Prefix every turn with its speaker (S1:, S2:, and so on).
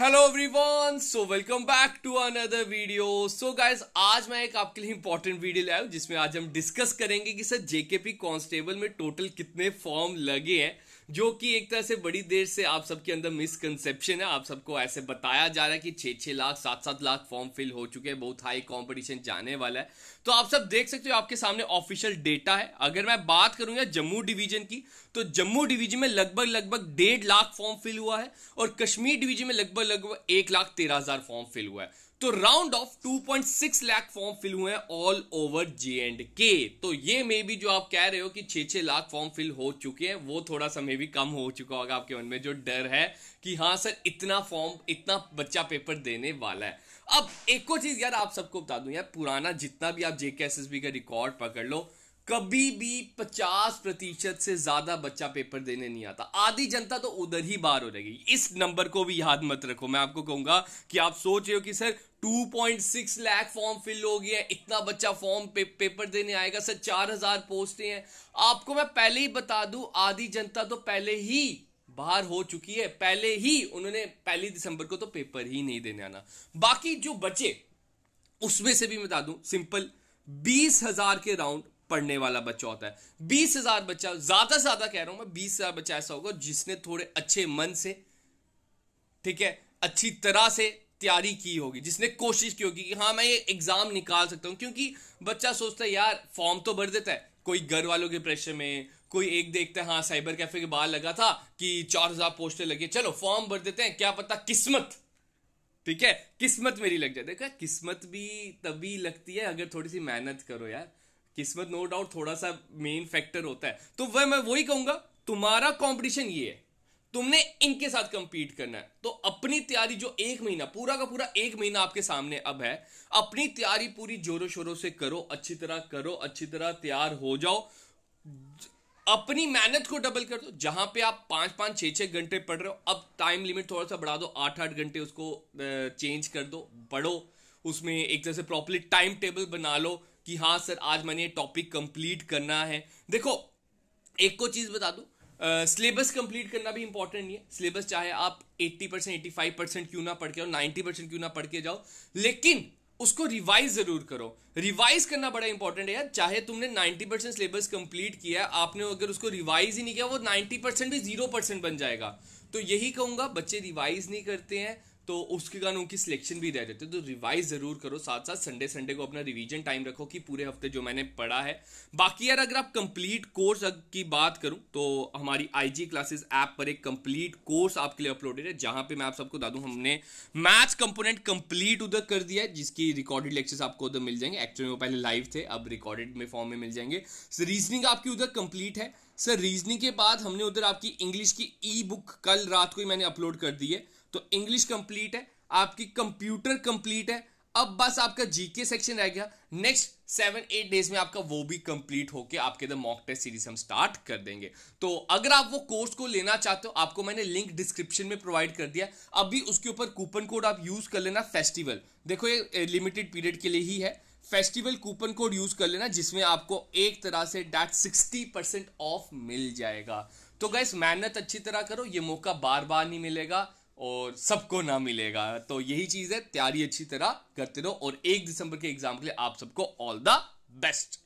S1: hello everyone so welcome back to another video so guys आज मैं एक आपके लिए इंपॉर्टेंट वीडियो लाया हूँ जिसमें आज हम डिस्कस करेंगे कि सर जेकेपी कांस्टेबल में टोटल कितने फॉर्म लगे हैं जो कि एक तरह से बड़ी देर से आप सबके अंदर मिसकंसेप्शन है आप सबको ऐसे बताया जा रहा है कि छः छः लाख सात सात लाख फॉर्म फिल हो चुके हैं बहुत हाई कॉम्पिटिशन जाने वाला है तो आप सब देख सकते हो आपके सामने ऑफिशियल डेटा है अगर मैं बात करूंगा जम्मू डिवीजन की तो जम्मू डिवीजन में लगभग लगभग डेढ़ लाख फॉर्म फिल हुआ है और कश्मीर डिवीजन में लगभग लगभग एक लाख तेरह हजार फॉर्म फिल हुआ है तो round off 2.6 lakh form fill हुए हैं ऑल ओवर जे एंड के तो ये मे भी जो आप कह रहे हो कि छह छह लाख फॉर्म फिल हो चुके हैं वो थोड़ा सा मे भी कम हो चुका होगा आपके मन में जो डर है कि हाँ सर इतना फॉर्म इतना बच्चा पेपर देने वाला है अब एक और चीज यार आप सबको बता दूं यार पुराना जितना भी आप जेके एस का रिकॉर्ड पकड़ लो कभी भी पचास प्रतिशत से ज़्यादा बच्चा पेपर देने नहीं आता आधी जनता तो उधर ही बाहर हो जाएगी इस नंबर को भी याद मत रखो मैं आपको कहूंगा कि आप सोच रहे हो कि सर 2.6 लाख फॉर्म फिल हो गया इतना बच्चा फॉर्म पे, पेपर देने आएगा सर चार हजार पोस्टें हैं आपको मैं पहले ही बता दूं आधी जनता तो पहले ही बाहर हो चुकी है पहले ही उन्होंने पहली दिसंबर को तो पेपर ही नहीं देने आना बाकी जो बचे उसमें से भी बता दूं सिंपल बीस हजार के राउंड पढ़ने वाला बच्चा होता है बीस हजार बच्चा ज्यादा से ज्यादा कह रहा हूं मैं बीस हजार बच्चा ऐसा होगा जिसने थोड़े अच्छे मन से ठीक है अच्छी तरह से तैयारी की होगी जिसने कोशिश की होगी कि हाँ मैं ये एग्जाम निकाल सकता हूं क्योंकि बच्चा सोचता है यार फॉर्म तो भर देता है कोई घर वालों के प्रेशर में कोई एक देखता है हाँ साइबर कैफे के बाहर लगा था कि चार हजार पोस्टर लगे चलो फॉर्म भर देते हैं क्या पता किस्मत ठीक है किस्मत मेरी लग जाए देखा किस्मत भी तभी लगती है अगर थोड़ी सी मेहनत करो यार किस्मत नो डाउट थोड़ा सा मेन फैक्टर होता है तो वह मैं वही कहूंगा तुम्हारा कॉम्पिटिशन ये है तुमने इनके साथ कंपीट करना है तो अपनी तैयारी जो एक महीना पूरा का पूरा एक महीना आपके सामने अब है अपनी तैयारी पूरी जोरों शोरों से करो अच्छी तरह करो अच्छी तरह तैयार हो जाओ अपनी मेहनत को डबल कर दो जहां पे आप पांच पांच छह छह घंटे पढ़ रहे हो अब टाइम लिमिट थोड़ा सा बढ़ा दो आठ आठ घंटे उसको चेंज कर दो पढ़ो उसमें एक तरह से प्रॉपरली टाइम टेबल बना लो कि हाँ सर आज मैंने ये टॉपिक कंप्लीट करना है देखो एक को चीज़ बता दूँ सिलेबस कंप्लीट करना भी इंपॉर्टेंट नहीं है सिलेबस चाहे आप 80 परसेंट एट्टी फाइव परसेंट क्यों ना पढ़ के जाओ नाइन्टी परसेंट क्यों ना पढ़ के जाओ लेकिन उसको रिवाइज जरूर करो रिवाइज करना बड़ा इंपॉर्टेंट है यार चाहे तुमने 90 परसेंट सिलेबस कंप्लीट किया है आपने अगर उसको रिवाइज ही नहीं किया वो 90 परसेंट भी जीरो परसेंट बन जाएगा तो यही कहूंगा बच्चे रिवाइज नहीं करते हैं तो उसके कारण उनकी सिलेक्शन भी रह जाती है तो रिवाइज ज़रूर करो साथ साथ संडे संडे को अपना रिवीजन टाइम रखो कि पूरे हफ्ते जो मैंने पढ़ा है बाकी यार अगर आप कंप्लीट कोर्स की बात करूं तो हमारी आईजी क्लासेस ऐप पर एक कंप्लीट कोर्स आपके लिए अपलोडेड है जहां पे मैं आप सबको बता दूं हमने मैथ्स कंपोनेंट कंप्लीट उधर कर दिया है जिसकी रिकॉर्डेड लेक्चर्स आपको उधर मिल जाएंगे एक्चुअली वो पहले लाइव थे अब रिकॉर्डेड में फॉर्म में मिल जाएंगे रीजनिंग आपकी उधर कंप्लीट है सर रीजनिंग के बाद हमने उधर आपकी इंग्लिश की ई बुक कल रात को ही मैंने अपलोड कर दी है तो इंग्लिश कंप्लीट है आपकी कंप्यूटर कंप्लीट है अब बस आपका जीके सेक्शन रह गया नेक्स्ट सेवन एट डेज में आपका वो भी कंप्लीट होके आपके मॉक टेस्ट सीरीज हम स्टार्ट कर देंगे तो अगर आप वो कोर्स को लेना चाहते हो आपको मैंने लिंक डिस्क्रिप्शन में प्रोवाइड कर दिया अभी उसके ऊपर कूपन कोड आप यूज कर लेना फेस्टिवल देखो ये लिमिटेड पीरियड के लिए ही है फेस्टिवल कूपन कोड यूज कर लेना जिसमें आपको एक तरह से डैट सिक्सटी परसेंट ऑफ मिल जाएगा तो गैस मेहनत अच्छी तरह करो ये मौका बार बार नहीं मिलेगा और सबको ना मिलेगा तो यही चीज़ है तैयारी अच्छी तरह करते रहो और एक दिसंबर के एग्जाम के लिए आप सबको ऑल द बेस्ट